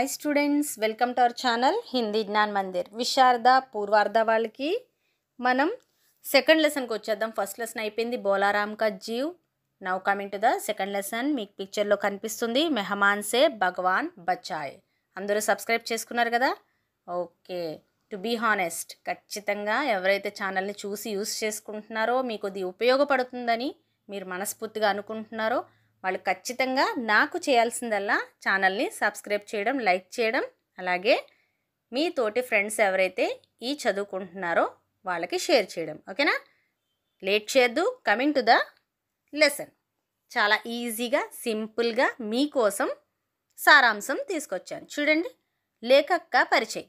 hi students welcome to our channel Hindi Gyan Mandir Visharada Purvardha వాళ్ళకి మనం second లెసన్కి వచ్చేద్దాం ఫస్ట్ లెసన్ అయిపోయింది బోలారామ్ కా జీవ్ now coming to the second lesson మీకు పిక్చర్లో కనిపిస్తుంది మెహమాన్ సే భగవాన్ బచాయ్ అందరూ సబ్స్క్రైబ్ చేసుకున్నారు కదా ఓకే టు బీ హానెస్ట్ ఖచ్చితంగా ఎవరైతే ఛానల్ని చూసి యూస్ చేసుకుంటున్నారో మీకు అది ఉపయోగపడుతుందని మీరు మనస్ఫూర్తిగా అనుకుంటున్నారో వాళ్ళు ఖచ్చితంగా నాకు చేయాల్సిందల్లా ఛానల్ని సబ్స్క్రైబ్ చేయడం లైక్ చేయడం అలాగే మీ తోటి ఫ్రెండ్స్ ఎవరైతే ఈ చదువుకుంటున్నారో వాళ్ళకి షేర్ చేయడం ఓకేనా లేట్ చేయొద్దు కమింగ్ టు ద లెసన్ చాలా ఈజీగా సింపుల్గా మీకోసం సారాంశం తీసుకొచ్చాను చూడండి లేఖక్క పరిచయం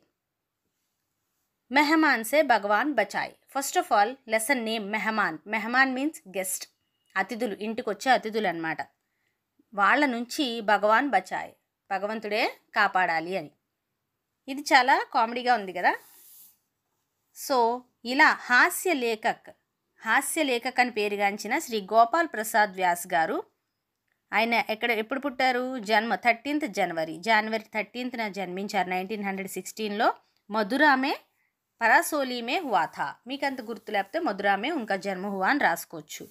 మెహమాన్ సే భగవాన్ బచాయ్ first of all lesson name Mehman Mehman means guest అతిథులు ఇంటికి వచ్చే అతిథులు అనమాట వాళ్ళ నుంచి భగవాన్ బచాయ్ భగవంతుడే కాపాడాలి అని ఇది చాలా కామెడీగా ఉంది కదా సో ఇలా హాస్య లేఖక్ హాస్య లేఖక్ అని పేరుగాంచిన శ్రీ గోపాల్ ప్రసాద్ వ్యాస్ గారు ఆయన ఎక్కడ ఎప్పుడు పుట్టారు జన్మ థర్టీన్త్ జనవరి జనవరి థర్టీన్త్న జన్మించారు నైన్టీన్ హండ్రెడ్ సిక్స్టీన్లో మధురామే పరాసోలీమే హువాథా మీకు అంత గుర్తు లేకపోతే మధురామే ఇంకా జన్మ హువా అని రాసుకోవచ్చు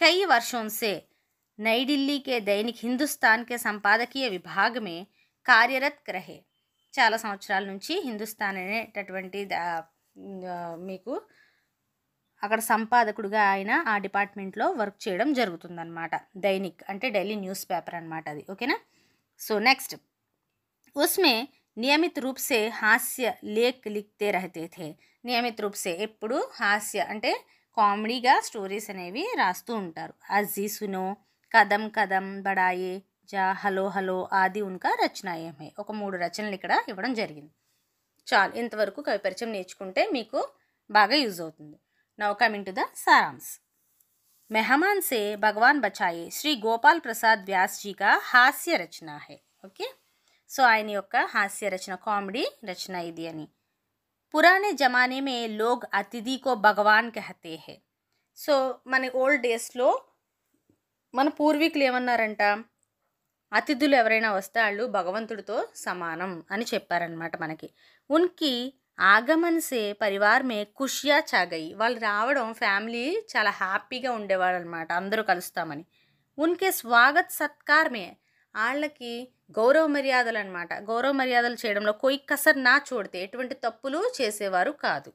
కై వర్షం సే नई दिल्ली के దైనిక్ హిందుస్థాన్ के సంపాదకీయ విభాగ్ మే కార్యరత్ రహే చాలా సంవత్సరాల నుంచి హిందుస్థాన్ అనేటటువంటి మీకు అక్కడ సంపాదకుడిగా ఆయన ఆ డిపార్ట్మెంట్లో వర్క్ చేయడం జరుగుతుందన్నమాట దైనిక్ అంటే డైలీ న్యూస్ పేపర్ అనమాట అది ఓకేనా సో నెక్స్ట్ ఉస్మే నియమిత రూప్సే హాస్య లేఖ లిఖతే రహతే థే నియమిత రూప్సే సే ఎప్పుడు హాస్య అంటే కామెడీగా స్టోరీస్ అనేవి రాస్తూ ఉంటారు అజీ సునో कदम कदम बड़ाए जा हलो हलो आदि उनका रचनायम और मूड रचन इक इव जी चाल इंतु कविपरचय ने बाग यूज नव कमिंग टू द सारांस मेहमान से भगवान बचाए श्री गोपाल प्रसाद व्यास जी का हास्य रचना है ओके सो आये ओक हास्य रचना कामडी रचना इधनी पुराने जमाने में लोग अतिथि को भगवान कहते हैं सो मन ओल्ड डेस्ट మన పూర్వీకులు ఏమన్నారంట అతిథులు ఎవరైనా వస్తే వాళ్ళు భగవంతుడితో సమానం అని చెప్పారనమాట మనకి ఉనికి ఆగమన్సే పరివారమే ఖుషియా చాగయి వాళ్ళు రావడం ఫ్యామిలీ చాలా హ్యాపీగా ఉండేవాళ్ళు అనమాట అందరూ కలుస్తామని ఉన్కే స్వాగత్ సత్కారమే వాళ్ళకి గౌరవ మర్యాదలు అనమాట గౌరవ మర్యాదలు చేయడంలో కొయ్యి కసర్ నా చూడితే ఎటువంటి తప్పులు చేసేవారు కాదు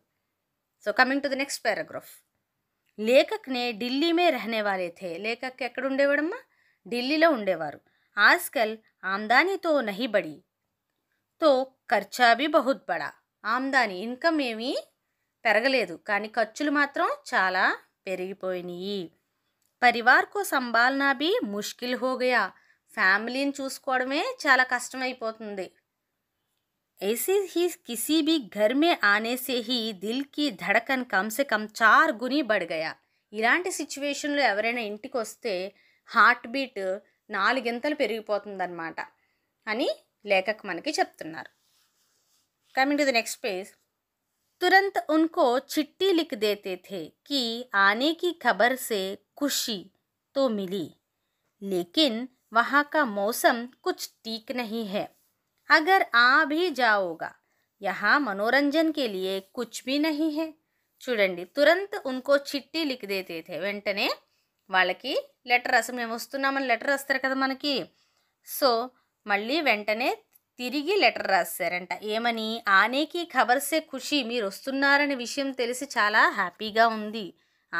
so coming to the next paragraph లేఖక్ నే ఢిల్లీ రహనే థే లేఖక్ ఎక్కడ ఉండేవాడమ్మా ఢిల్లీలో ఉండేవారు ఆజ్కల్ ఆమ్దానితో నహి బడి తో ఖర్చా బహుత్ బడా ఆమ్దాని ఇన్కమ్ ఏమీ పెరగలేదు కానీ ఖర్చులు మాత్రం చాలా పెరిగిపోయినాయి పరివార్కు సంభాలనా ముష్కిల్ హోగయా ఫ్యామిలీని చూసుకోవడమే చాలా కష్టమైపోతుంది ऐसे ही किसी भी घर में आने से ही दिल की धड़कन कम से कम चार गुनी बढ़ गया इलांट सिचुएशन एवरना इंटे हार्ट बीट బీట్ నాలుగింతలు పెరిగిపోతుందన్నమాట అని లేఖకు మనకి చెప్తున్నారు కమింగ్ టు ద पेज तुरंत उनको चिट्ठी लिख देते थे कि आने की खबर से खुशी तो मिली लेकिन वहाँ का मौसम कुछ ठीक नहीं है अगर आ भी जाओगा यहाँ मनोरंजन के लिए कुछ भी नहीं है చూడండి తురంత్ ఉన్కో చిట్టి లిక్ దేతీతే వెంటనే వాళ్ళకి లెటర్ అసలు మేము వస్తున్నామని లెటర్ రాస్తారు కదా మనకి సో మళ్ళీ వెంటనే తిరిగి లెటర్ రాస్తారంట ఏమని ఆనేకి ఖబర్సే ఖుషి మీరు వస్తున్నారనే విషయం తెలిసి చాలా హ్యాపీగా ఉంది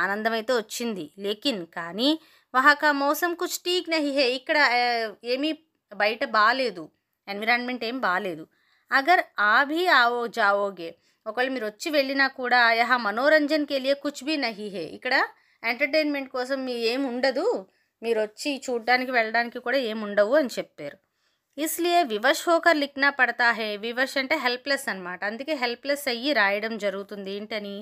ఆనందమైతే వచ్చింది లేకిన్ కానీ వహాకా మోసం కుచ్ టీక్ నహి హే ఇక్కడ ఏమీ బయట బాలేదు ఎన్విరాన్మెంట్ ఏం బాగాలేదు అగర్ ఆ భీ ఆవో జావోగే ఒకవేళ మీరు వచ్చి వెళ్ళినా కూడా యహా మనోరంజన్కి వెళ్ళే కుచ్ బీ నహి హే ఇక్కడ ఎంటర్టైన్మెంట్ కోసం మీ ఏం ఉండదు మీరు వచ్చి చూడడానికి వెళ్ళడానికి కూడా ఏం ఉండవు అని చెప్పారు ఇస్లియే వివశ్ హోకర్ లిక్నా పడతా హే వివశ్ అంటే హెల్ప్లెస్ అనమాట అందుకే హెల్ప్లెస్ అయ్యి రాయడం జరుగుతుంది ఏంటని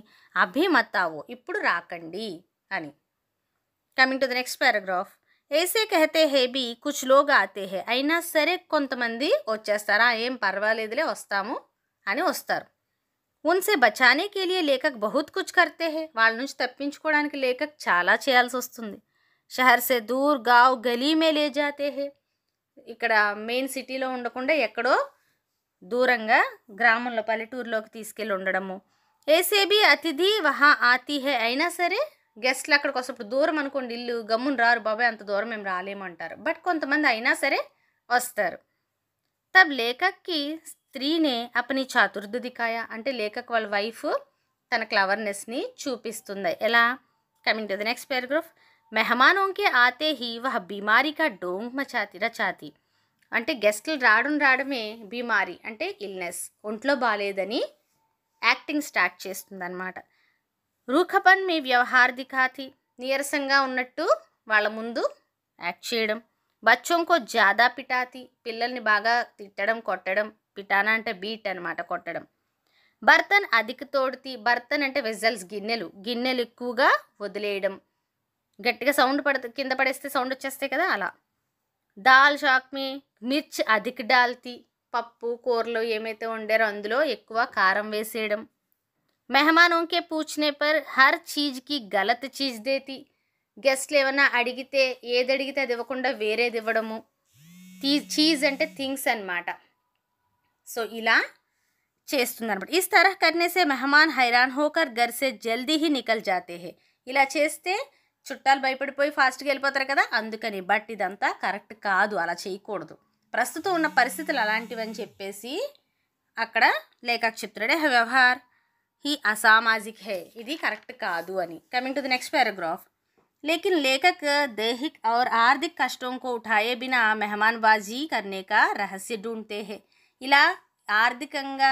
అభిమత్తావో ఇప్పుడు రాకండి అని coming to the next paragraph ఏసే కహతే హేబి కుచ్ లోగ ఆతే హే అయినా సరే కొంతమంది వచ్చేస్తారా ఏం పర్వాలేదులే వస్తాము అని వస్తారు ఉన్సే బచానే లియే లేఖక్ బహుత్ కుచ్ కర్తే హే వాళ్ళ నుంచి తప్పించుకోవడానికి లేఖక్ చాలా చేయాల్సి వస్తుంది షహర్ సే దూర్ గావ్ గలీ మే లే జాతే హే ఇక్కడ మెయిన్ సిటీలో ఉండకుండా ఎక్కడో దూరంగా గ్రామంలో పల్లెటూరులోకి తీసుకెళ్ళి ఉండడము ఏసేబీ అతిథి వహా ఆతి హే అయినా సరే గెస్ట్లు అక్కడికి వస్తే దూరం అనుకోండి ఇల్లు గమ్ముని రారు బాబాయ్ అంత దూరం మేము రాలేమంటారు బట్ కొంతమంది అయినా సరే వస్తారు తబ్ లేఖక్కి స్త్రీనే అపని చాతుర్ధ దికాయ అంటే లేఖక్ వాళ్ళ వైఫ్ తన క్లవర్నెస్ని చూపిస్తుంది ఎలా coming to the next paragraph మెహమానోంకి ఆతే హీ వహ బీమారీగా డోంగ్ మచాతి రచాతి అంటే గెస్ట్లు రావడం రావడమే బీమారీ అంటే ఇల్నెస్ ఒంట్లో బాగాలేదని యాక్టింగ్ స్టార్ట్ చేస్తుంది అనమాట రూఖపన్ మీ వ్యవహార దిఖాతి నీరసంగా ఉన్నట్టు వాళ్ళ ముందు యాక్ట్ చేయడం బచ్చోంకో జాదా పిటాతి పిల్లల్ని బాగా తిట్టడం కొట్టడం పిటానా అంటే బీట్ అనమాట కొట్టడం బర్తన్ అధిక తోడుతి బర్తన్ అంటే వెజల్స్ గిన్నెలు గిన్నెలు ఎక్కువగా వదిలేయడం గట్టిగా సౌండ్ పడ కింద పడేస్తే సౌండ్ వచ్చేస్తాయి కదా అలా దాల్ మీ మిర్చి అధిక డాల్తి పప్పు కూరలు ఏమైతే వండారో అందులో ఎక్కువ కారం వేసేయడం మెహమానం కే పూచనే పర్ హర్ చీజ్ की गलत चीज़ గెస్ట్లు ఏమైనా అడిగితే ఏది అడిగితే అది ఇవ్వకుండా వేరేది ఇవ్వడము చీజ్ అంటే థింగ్స్ అనమాట సో ఇలా చేస్తుందనమాట ఇస్ తరహ కర్నేసే మెహమాన్ హైరాన్ హోకర్ గర్సే జల్దీ హీ నికల్ జాతే హే ఇలా చేస్తే చుట్టాలు భయపడిపోయి ఫాస్ట్గా వెళ్ళిపోతారు కదా అందుకని బట్ ఇదంతా కరెక్ట్ కాదు అలా చేయకూడదు ప్రస్తుతం ఉన్న పరిస్థితులు అలాంటివని చెప్పేసి అక్కడ లేఖ చిత్రుడే వ్యవహార్ హీ అసామాజిక్ హే ఇది కరెక్ట్ కాదు అని coming to the next paragraph లేకిన్ లేఖక్ దేహిక్ और ఆర్థిక कष्टों को ఉఠాయే బినా బాజీ కర్నే కా రహస్య ఢూంటే హే ఇలా ఆర్థికంగా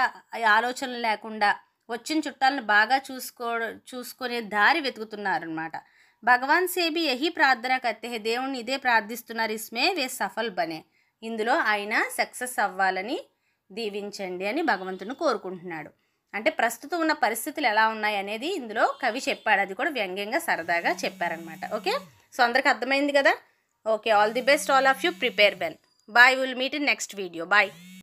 ఆలోచనలు లేకుండా వచ్చిన చుట్టాలను బాగా చూసుకో చూసుకునే దారి వెతుకుతున్నారనమాట భగవాన్ సేబి ఎహి ప్రార్థన కత్తే హే దేవుణ్ణి ఇదే ప్రార్థిస్తున్నారు ఇస్మే వే సఫల్ బనే ఇందులో ఆయన సక్సెస్ అవ్వాలని దీవించండి అని భగవంతుని కోరుకుంటున్నాడు అంటే ప్రస్తుతం ఉన్న పరిస్థితులు ఎలా ఉన్నాయి అనేది ఇందులో కవి చెప్పాడు అది కూడా వ్యంగ్యంగా సరదాగా చెప్పారనమాట ఓకే సో అందరికి అర్థమైంది కదా okay all the best all of you prepare well bye will meet in next video bye